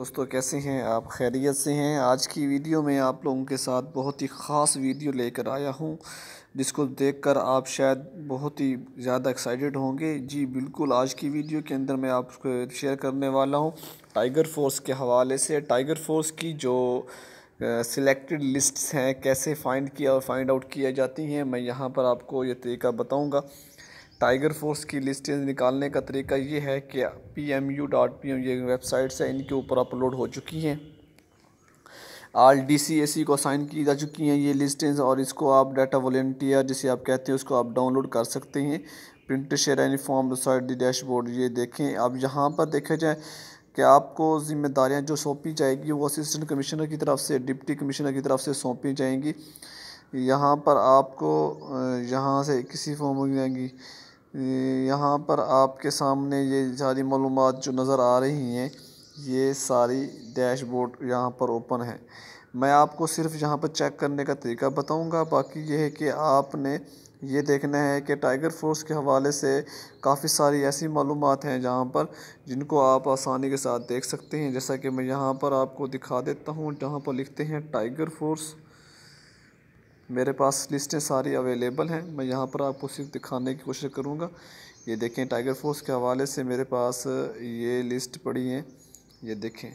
दोस्तों कैसे हैं आप खैरियत से हैं आज की वीडियो में आप लोगों के साथ बहुत ही ख़ास वीडियो लेकर आया हूं जिसको देखकर आप शायद बहुत ही ज़्यादा एक्साइटेड होंगे जी बिल्कुल आज की वीडियो के अंदर मैं आपको शेयर करने वाला हूं टाइगर फोर्स के हवाले से टाइगर फोर्स की जो सिलेक्टेड लिस्ट्स हैं कैसे फ़ाइंड किया और फाइंड आउट किया जाती हैं मैं यहाँ पर आपको ये तरीका बताऊँगा टाइगर फोर्स की लिस्टें निकालने का तरीका ये है कि P M U dot P M ये वेबसाइट्स हैं इनके ऊपर अपलोड हो चुकी हैं आल डी सी ए सी को साइन की जा चुकी हैं ये लिस्टें और इसको आप डाटा वॉल्टियर जिसे आप कहते हैं उसको आप डाउनलोड कर सकते हैं print share any form side the dashboard ये देखें अब यहाँ पर देखा जाए कि आपको जिम्मेदारियाँ जो सौंपी जाएगी वो असिस्टेंट कमिश्नर की तरफ से डिप्टी कमिश्नर की तरफ से सौंपी जाएंगी यहाँ पर आपको यहाँ से किसी फॉर्म में जाएंगी यहाँ पर आपके सामने ये सारी मालूम जो नज़र आ रही हैं ये सारी डैशबोर्ड यहाँ पर ओपन है मैं आपको सिर्फ यहाँ पर चेक करने का तरीका बताऊँगा बाकी ये है कि आपने ये देखना है कि टाइगर फोर्स के हवाले से काफ़ी सारी ऐसी मालूम हैं जहाँ पर जिनको आप आसानी के साथ देख सकते हैं जैसा कि मैं यहाँ पर आपको दिखा देता हूँ जहाँ पर लिखते हैं टाइगर फोर्स मेरे पास लिस्टें सारी अवेलेबल हैं मैं यहाँ पर आपको सिर्फ दिखाने की कोशिश करूँगा ये देखें टाइगर फोर्स के हवाले से मेरे पास ये लिस्ट पड़ी है ये देखें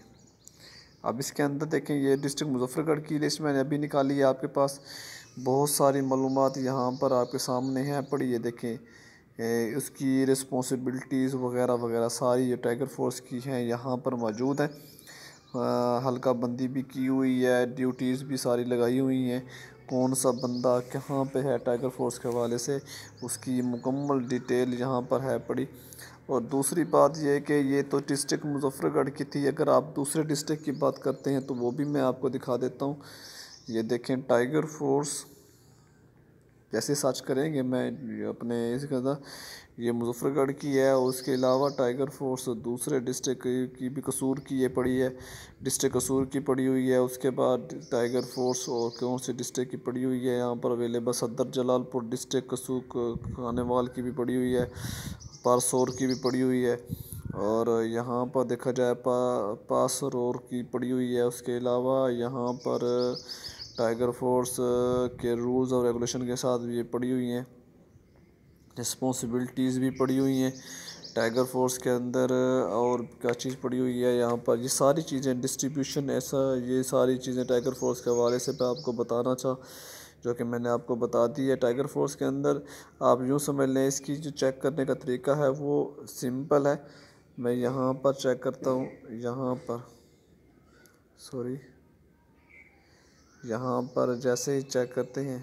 अब इसके अंदर देखें ये डिस्ट्रिक्ट मुजफ्फरगढ़ की लिस्ट मैंने अभी निकाली है आपके पास बहुत सारी मालूम यहाँ पर आपके सामने हैं पड़ी ये देखें ए, उसकी रिस्पॉन्सिबिलिटीज़ वगैरह वगैरह सारी ये टाइगर फोर्स की हैं यहाँ पर मौजूद हैं हल्का बंदी भी की हुई है ड्यूटीज़ भी सारी लगाई हुई हैं कौन सा बंदा कहाँ पे है टाइगर फोर्स के हवाले से उसकी मुकम्मल डिटेल यहाँ पर है पड़ी और दूसरी बात यह कि ये तो डिस्ट्रिक्ट मुजफ्फरगढ़ की थी अगर आप दूसरे डिस्ट्रिक्ट की बात करते हैं तो वो भी मैं आपको दिखा देता हूँ ये देखें टाइगर फोर्स जैसे सर्च करेंगे मैं अपने इस कहता ये मुजफ्फरगढ़ की है और उसके अलावा टाइगर फोर्स दूसरे डिस्ट्रिक्ट की भी कसूर की ये पड़ी है डिस्ट्रिक्ट कसूर की पड़ी हुई है उसके बाद टाइगर फोर्स और कौन सी डिस्ट्रिक्ट की पड़ी हुई है यहाँ पर अवेलेबल सदर जलालपुर डिस्ट्रिक्ट कसूर खानेवाल की भी पड़ी हुई है पारसोर की भी पड़ी हुई है और यहाँ पर देखा जाए पा पासरोर की पड़ी हुई है उसके अलावा यहाँ पर टाइगर फोर्स uh, के रूल्स और रेगुलेशन के साथ ये पड़ी हुई हैं रिस्पॉन्सिबिलिटीज़ भी पड़ी हुई हैं टाइगर फोर्स के अंदर uh, और क्या चीज़ पड़ी हुई है यहाँ पर ये सारी चीज़ें डिस्ट्रीब्यूशन ऐसा ये सारी चीज़ें टाइगर फोर्स के हवाले से मैं आपको बताना चाह जो कि मैंने आपको बता दी है टाइगर फोर्स के अंदर आप यूँ समझ लें इसकी जो चेक करने का तरीका है वो सिंपल है मैं यहाँ पर चेक करता हूँ यहाँ पर सॉरी यहाँ पर जैसे ही चेक करते हैं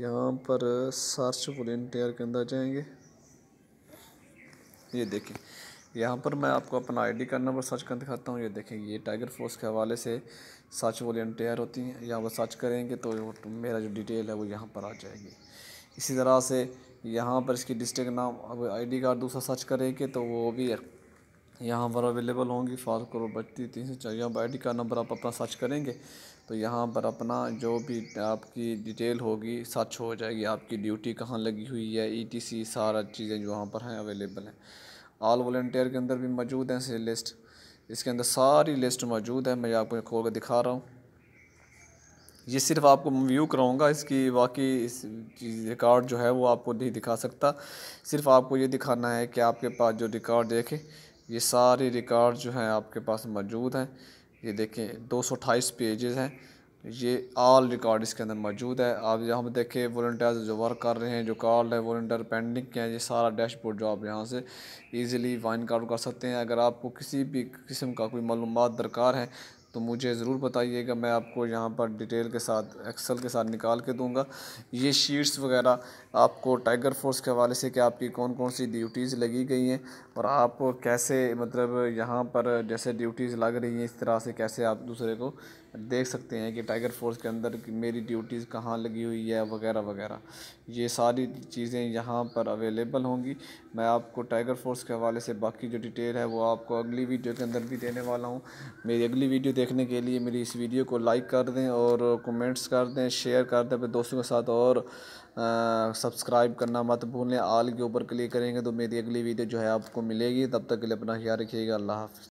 यहाँ पर सर्च वॉल्टियर के अंदर जाएंगे ये देखें यहाँ पर मैं आपको अपना आईडी का नंबर सर्च कर दिखाता हूँ ये देखें ये टाइगर फोर्स के हवाले से सर्च वॉल्टियर होती हैं यहाँ पर सर्च करेंगे तो मेरा जो डिटेल है वो यहाँ पर आ जाएगी इसी तरह से यहाँ पर इसकी डिस्ट्रिक्ट नाम अब आईडी कार्ड दूसरा सर्च करेंगे तो वो भी यहाँ पर अवेलेबल होंगी सात करोड़ बत्तीस तीन सौ चार यहाँ आई का नंबर आप अपना सर्च करेंगे तो यहाँ पर अपना जो भी आपकी डिटेल होगी सच हो जाएगी आपकी ड्यूटी कहाँ लगी हुई है ईटीसी सारा चीज़ें जो वहाँ पर हैं अवेलेबल हैं ऑल वॉल्टियर के अंदर भी मौजूद हैं से लिस्ट इसके अंदर सारी लिस्ट मौजूद है मैं आपको खोल कर दिखा रहा हूँ ये सिर्फ आपको व्यू कराऊंगा इसकी बाकी इस रिकॉर्ड जो है वो आपको नहीं दिखा सकता सिर्फ आपको ये दिखाना है कि आपके पास जो रिकॉर्ड देखे ये सारे रिकॉर्ड जो हैं आपके पास मौजूद हैं ये देखें दो सौ अट्ठाईस पेजेज़ हैं ये आल रिकॉर्ड इसके अंदर मौजूद है आप यहाँ पर देखें वॉल्टियर्स जो वर्क कर रहे हैं जो कार्ड है वॉल्टियर पेंडिंग के हैं ये सारा डैशबोर्ड जो आप यहाँ से इजीली वाइन आउट कर सकते हैं अगर आपको किसी भी किस्म का कोई मालूम दरकार है तो मुझे ज़रूर बताइएगा मैं आपको यहाँ पर डिटेल के साथ एक्सेल के साथ निकाल के दूँगा ये शीट्स वगैरह आपको टाइगर फोर्स के हवाले से कि आपकी कौन कौन सी ड्यूटीज़ लगी गई हैं और आप कैसे मतलब यहाँ पर जैसे ड्यूटीज़ लग रही हैं इस तरह से कैसे आप दूसरे को देख सकते हैं कि टाइगर फोर्स के अंदर मेरी ड्यूटीज़ कहाँ लगी हुई है वगैरह वगैरह ये सारी चीज़ें यहाँ पर अवेलेबल होंगी मैं आपको टाइगर फोर्स के हवाले से बाकी जो डिटेल है वो आपको अगली वीडियो के अंदर भी देने वाला हूँ मेरी अगली वीडियो देखने के लिए मेरी इस वीडियो को लाइक कर दें और कमेंट्स कर दें शेयर कर दें अपने दोस्तों के साथ और सब्सक्राइब करना मत भूलें आल के ऊपर क्लिक करेंगे तो मेरी अगली वीडियो जो है आपको मिलेगी तब तक के लिए अपना ख्याल रखिएगा अल्लाह हाफ़